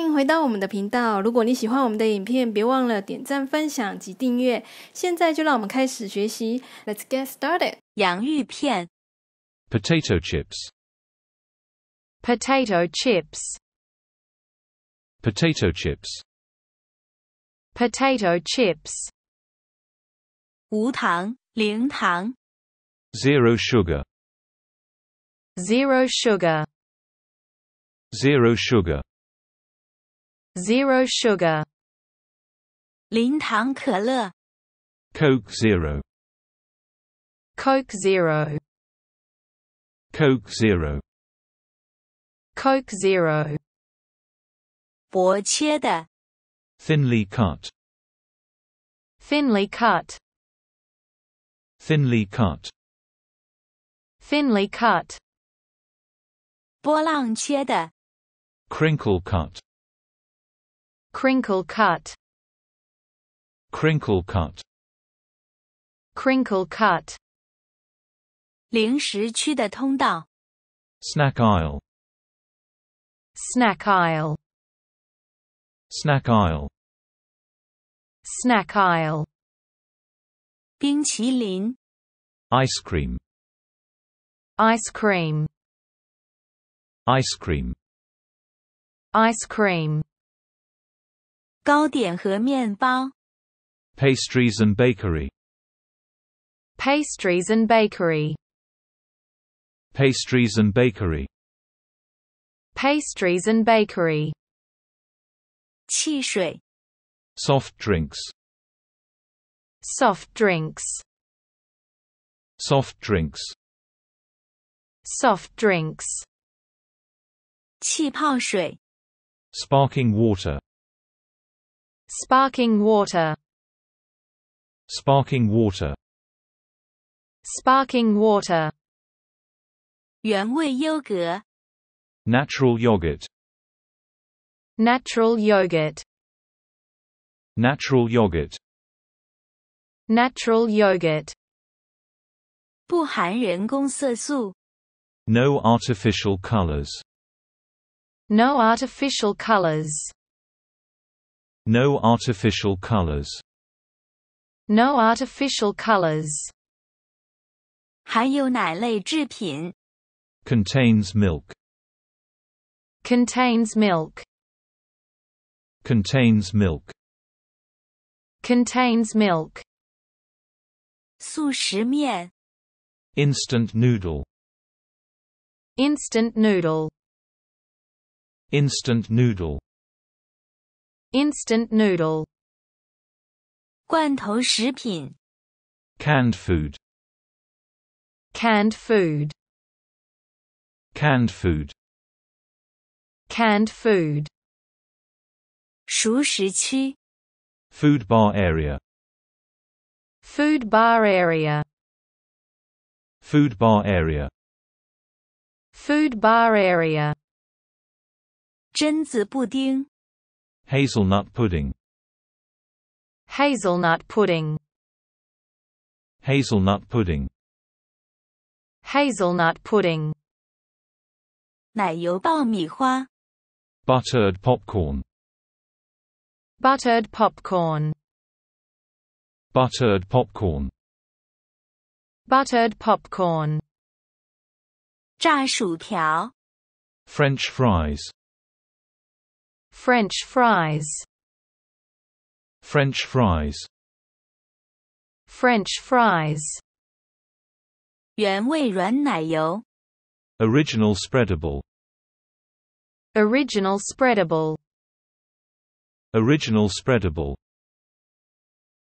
欢迎回到我们的频道。如果你喜欢我们的影片，别忘了点赞、分享及订阅。现在就让我们开始学习。Let's get started. 洋芋片。Potato chips. Potato chips. Potato chips. Potato chips. 无糖，零糖。Zero sugar. Zero sugar. Zero sugar. Zero sugar. 零糖可乐 Coke Zero. Coke Zero. Coke Zero. Coke Zero. 薄切的 Thinly cut. Thinly cut. Thinly cut. Thinly cut. Crinkle cut crinkle cut crinkle cut crinkle cut 零食区的通道 snack aisle snack aisle snack aisle snack aisle 冰淇淋 ice cream ice cream ice cream ice cream 糕点和面包 pastries and bakery pastries and bakery pastries and bakery pastries and bakery 汽水 soft drinks soft drinks soft drinks soft drinks 气泡水 sparkling water Sparking water Sparking water Sparking water 原味优格 Natural yogurt Natural yogurt Natural yogurt Natural yogurt 不含人工色素 No artificial colors No artificial colors no artificial colors. No artificial colors. Contains milk. Contains milk. Contains milk. Contains milk. Instant noodle. Instant noodle. Instant noodle instant noodle 罐头食品 canned food canned food canned food canned food 熟食区 food bar area food bar area food bar area food bar area 榛子布丁 Hazelnut pudding Hazelnut pudding Hazelnut pudding Hazelnut pudding 奶油爆米花 Buttered popcorn Buttered popcorn Buttered popcorn Buttered popcorn 炸薯条 French fries French fries French fries French fries 原味软奶油 Original spreadable Original spreadable Original spreadable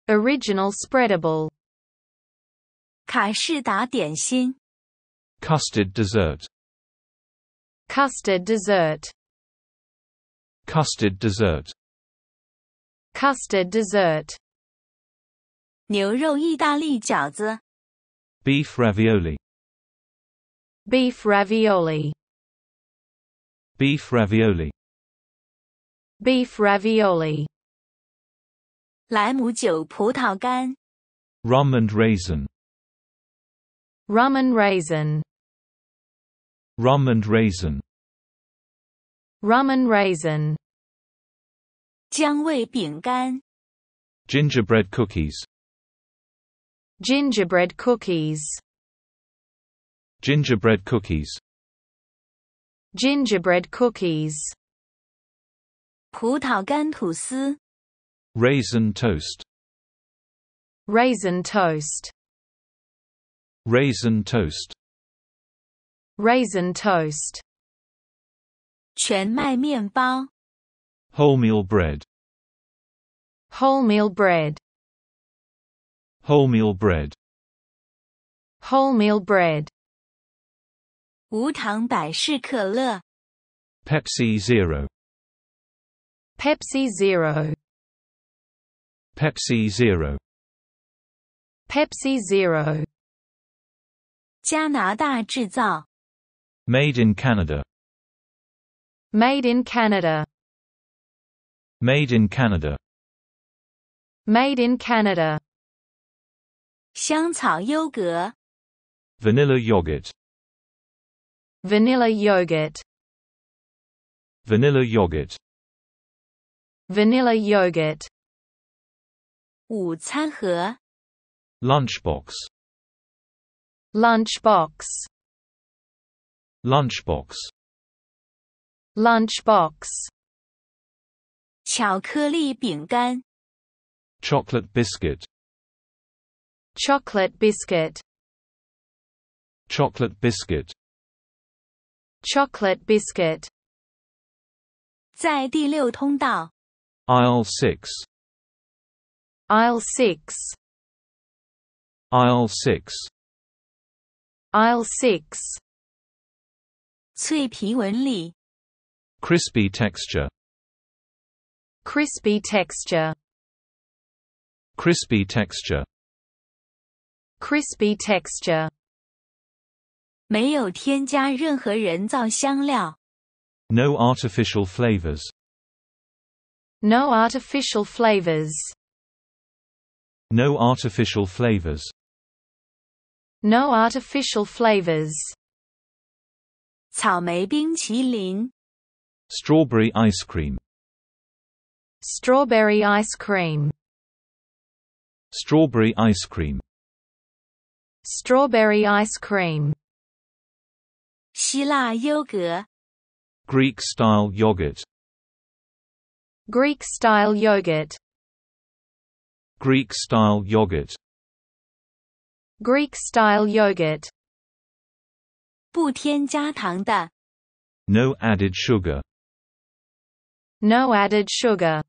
Original spreadable 卡士达点心 Custard dessert Custard dessert Custard dessert. Custard dessert. Beef ravioli. Beef ravioli. Beef ravioli. Beef ravioli. Rum and raisin. Rum and raisin. Rum and raisin. Rum and raisin. 姜味饼干 gingerbread cookies gingerbread cookies gingerbread cookies gingerbread cookies 葡萄干吐司 raisin toast raisin toast raisin toast raisin toast 全麦面包 Wholemeal bread. Wholemeal bread. Wholemeal bread. Wholemeal bread. 无糖百事可乐. Pepsi Zero. Pepsi Zero. Pepsi Zero. Pepsi Zero. 加拿大制造. Made in Canada. Made in Canada. Made in Canada. Made in Canada. 香草优格 Vanilla yogurt. Vanilla yogurt. Vanilla yogurt. Vanilla yogurt. 午餐盒 Lunchbox. Lunchbox. Lunchbox. Lunchbox. 巧克力饼干 chocolate biscuit chocolate biscuit chocolate biscuit chocolate biscuit 在第六通道 aisle 6 aisle 6 aisle 6 aisle six. crispy texture Crispy texture Crispy texture Crispy texture 没有添加任何人造香料 No artificial flavors No artificial flavors No artificial flavors No artificial flavors 草莓冰淇淋 Strawberry ice cream Strawberry ice cream. Strawberry ice cream. Strawberry ice cream. Greek style yogurt. Greek style yogurt. Greek style yogurt. Greek style yogurt. 不添加糖的 No added sugar. No added sugar.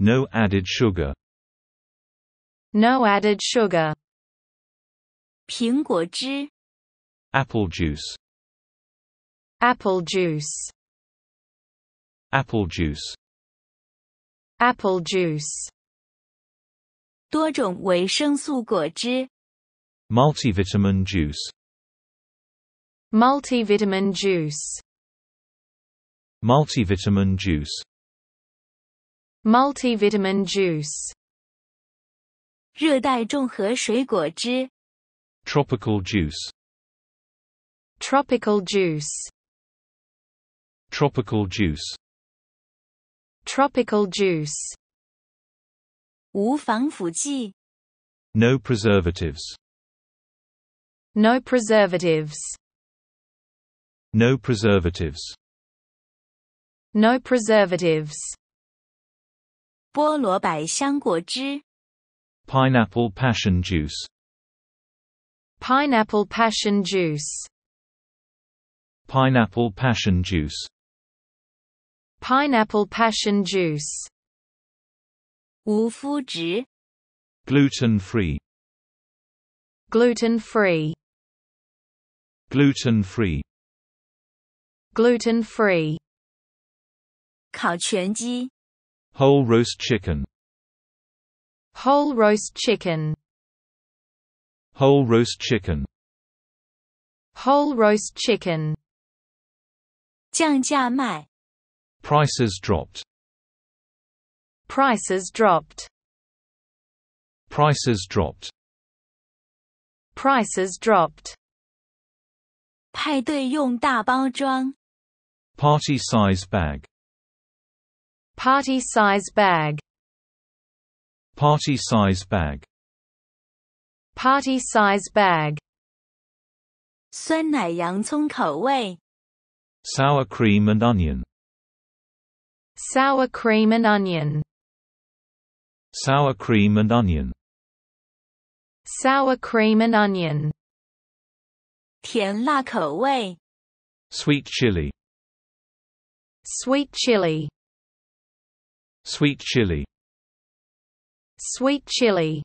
No added sugar. No added sugar. 苹果汁 Apple juice. Apple juice. Apple juice. Apple juice. 多种维生素果汁 Multivitamin juice. Multivitamin juice. Multivitamin juice Multivitamin juice 热带综合水果汁 Tropical juice Tropical juice Tropical juice Tropical juice 无防腐剂 No preservatives No preservatives No preservatives no preservatives. 菠萝百香果汁 Pineapple passion juice. Pineapple passion juice. Pineapple passion juice. Pineapple passion juice. 无麸质 Gluten free. Gluten free. Gluten free. Gluten free. 烤全鸡 whole roast chicken whole roast chicken whole roast chicken whole roast chicken 降价卖 prices dropped prices dropped prices dropped prices dropped 派对用大包装 party size bag Party size bag Party size bag Party size bag Sour cream and onion Sour cream and onion Sour cream and onion Sour cream and onion Sweet chili Sweet chili Sweet chili. Sweet chili.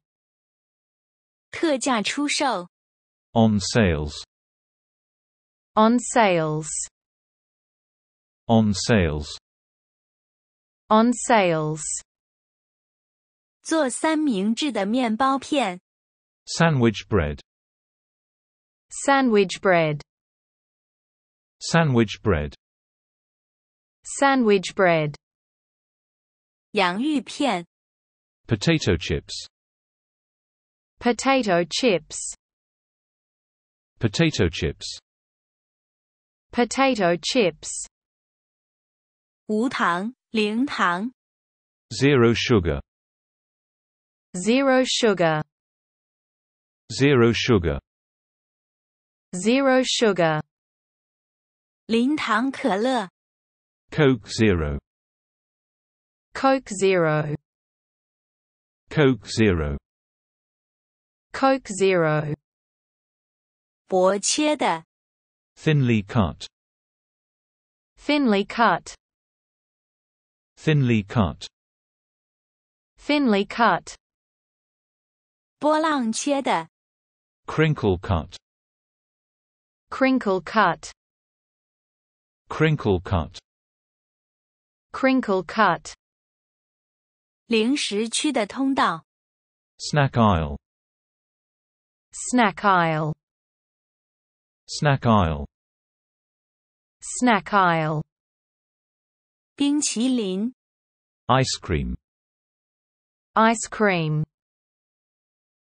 特价出售 On sales. on sales On sales. on sales 做三明治的面包片 Sandwich bread. sandwich bread Sandwich bread. sandwich bread 洋芋片 potato chips potato chips potato chips potato chips 无糖零糖 zero sugar zero sugar zero sugar zero sugar 零糖可乐 coke zero Coke Zero Coke Zero Coke Zero 薄切的 Thinly cut Thinly cut Thinly cut Thinly cut 波浪切的 Crinkle cut Crinkle cut Crinkle cut Crinkle cut 零食区的通道。Snack aisle. Snack aisle. Snack aisle. Snack aisle. 冰淇淋。Ice cream. Ice cream.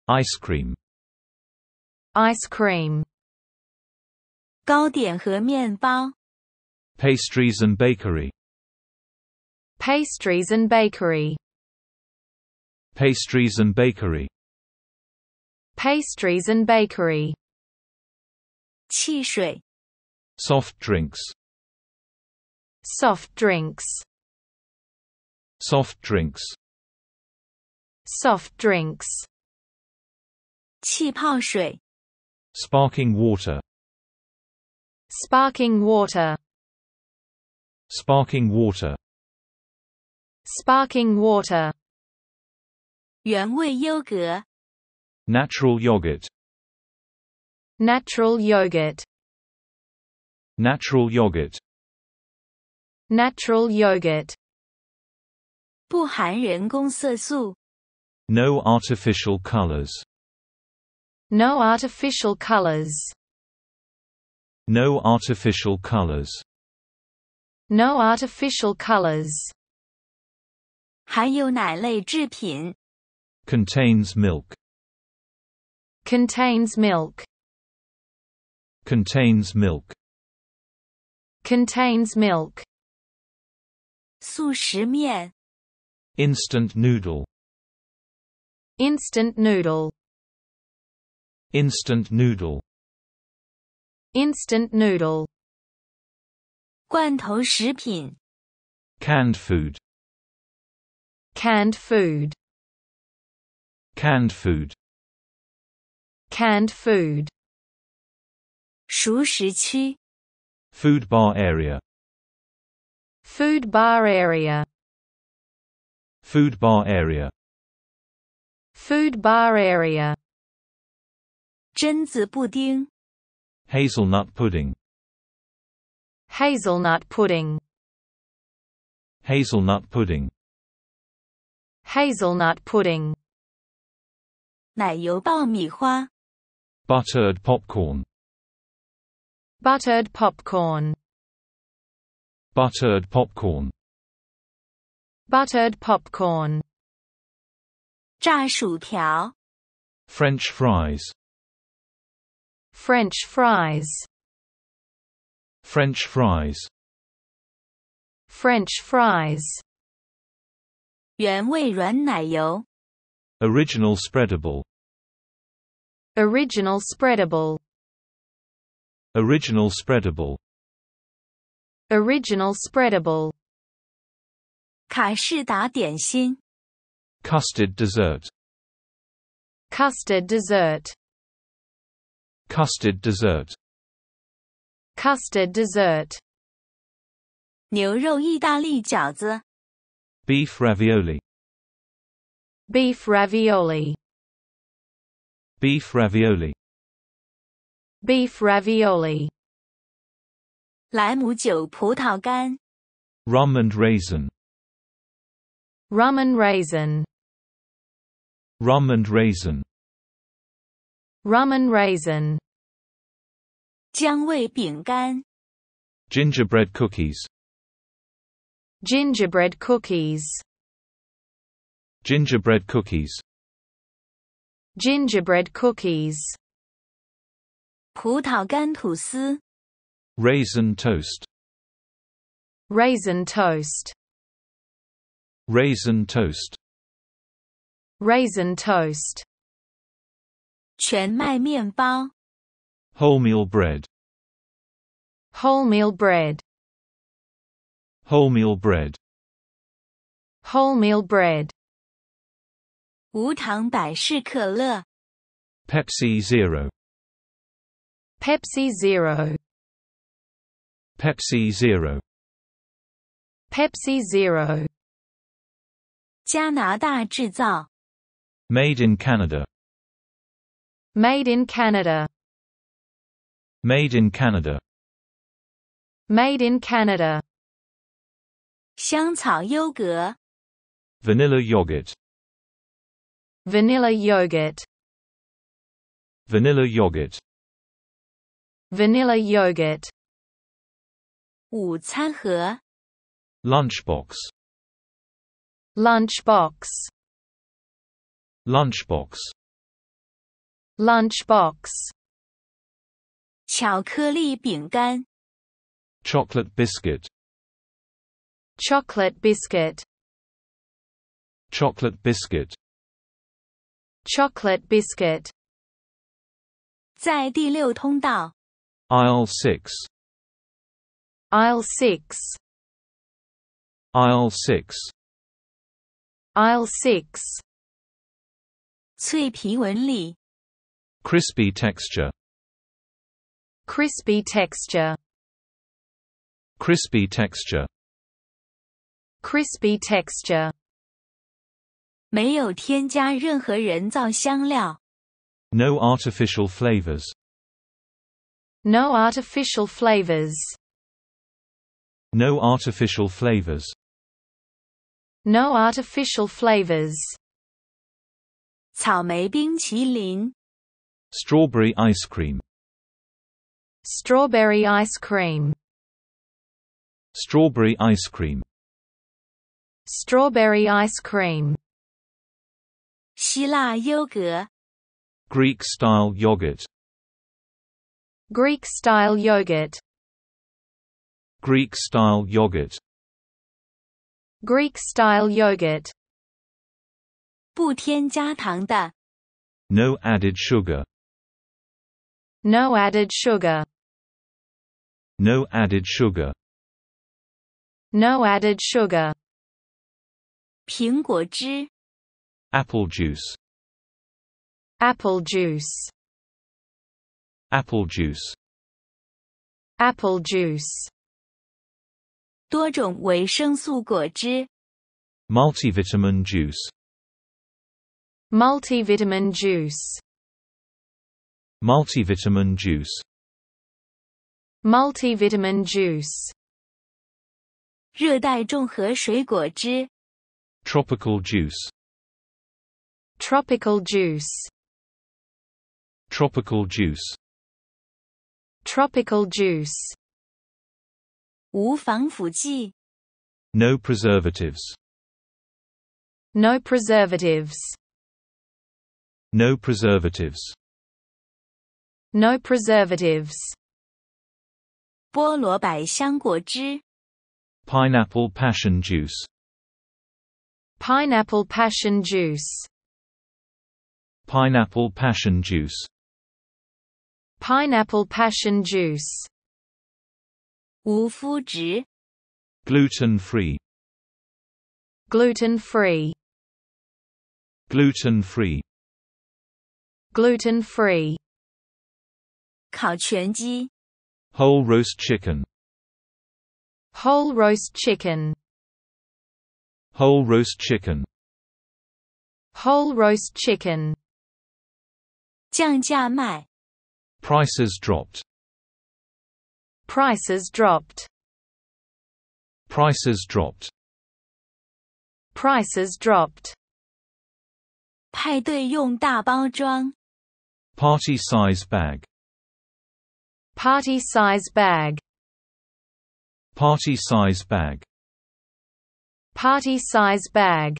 Ice cream. Ice cream. 糕点和面包。Pastries and bakery. Pastries and bakery. Pastries and bakery Pastries and bakery 汽水 Soft drinks Soft drinks Soft drinks Soft drinks 气泡水 Sparkling water Sparkling water Sparkling water Sparkling water 原味优格 natural yogurt natural yogurt natural yogurt natural yogurt 不含人工色素 no artificial colors no artificial colors no artificial colors no artificial colors 含有奶类制品 Contains milk. Contains milk. Contains milk. Contains milk. 速食面 Instant noodle. Instant noodle. Instant noodle. Instant noodle. 罐头食品 Canned food. Canned food. Canned food. Canned food. 熟食区 Food bar area. Food bar area. Food bar area. Food bar area. 榛子布丁 Hazelnut pudding. Hazelnut pudding. Hazelnut pudding. Hazelnut pudding. 奶油爆米花 buttered popcorn buttered popcorn buttered popcorn buttered popcorn 炸薯条 french fries french fries french fries french fries 原味软奶油 Original spreadable Original spreadable Original spreadable Original spreadable 凯仕达点心 Custard dessert Custard dessert Custard dessert Custard dessert Beef ravioli Beef ravioli. Beef ravioli. Beef ravioli. Rum and raisin. Rum and raisin. Rum and raisin. Rum and raisin. Gingerbread cookies. Gingerbread cookies. Gingerbread cookies. Gingerbread cookies. raisin toast. Raisin toast. Raisin toast. Raisin toast. wholemeal bread. Wholemeal bread. Wholemeal bread. Wholemeal bread. 无糖百事可乐。Pepsi Zero. Pepsi Zero. Pepsi Zero. Pepsi Zero. Made in Canada. Made in Canada. Made in Canada. Made in Canada. Vanilla yogurt. Vanilla yogurt Vanilla yogurt Vanilla yogurt 午餐盒 Lunchbox Lunchbox Lunchbox Lunchbox 巧克力饼干 Chocolate biscuit Chocolate biscuit Chocolate biscuit chocolate biscuit. 在第六通道 Aisle 6. Aisle 6. Aisle 6. Aisle 6. 脆皮纹理 Crispy texture. Crispy texture. Crispy texture. Crispy texture. 没有添加任何人造香料。No artificial flavors. No artificial flavors. No artificial flavors. No artificial flavors. 草莓冰淇淋。Strawberry ice cream. Strawberry ice cream. Strawberry ice cream. Strawberry ice cream. Greek style yogurt Greek style yogurt Greek style yogurt Greek style yogurt 不添加糖的 No added sugar No added sugar No added sugar No added sugar 苹果汁 Apple juice Apple juice Apple juice Apple juice 多种维生素果汁 Multivitamin juice Multivitamin juice Multivitamin juice Multivitamin juice Tropical juice Tropical juice. Tropical juice. Tropical juice. 无防腐剂. No preservatives. No preservatives. No preservatives. No preservatives. 菠萝百香果汁. Pineapple passion juice. Pineapple passion juice. Pineapple passion juice Pineapple passion juice 无麸质 Gluten-free Gluten-free Gluten-free Gluten-free 烤全鸡 Whole roast chicken Whole roast chicken Whole roast chicken Whole roast chicken Prices dropped. Prices dropped. Prices dropped. Prices dropped. Party size bag. Party size bag. Party size bag. Party size bag.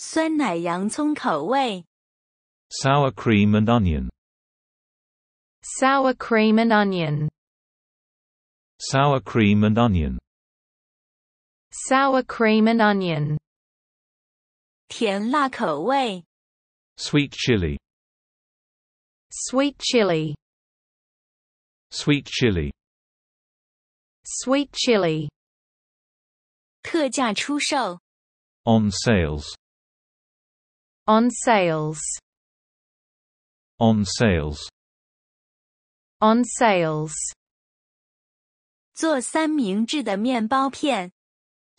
酸奶洋葱口味 Sour cream and onion. Sour cream and onion. Sour cream and onion. Sour cream and onion. 甜辣口味. Sweet chili. Sweet chili. Sweet chili. Sweet chili. 特价出售. On sales. On sales. On sales. On sales. 做三明治的面包片.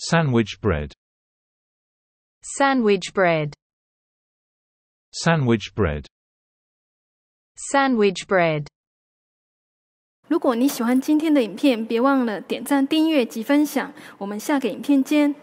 Sandwich bread. Sandwich bread. Sandwich bread. Sandwich bread. 如果你喜欢今天的影片，别忘了点赞、订阅及分享。我们下个影片见。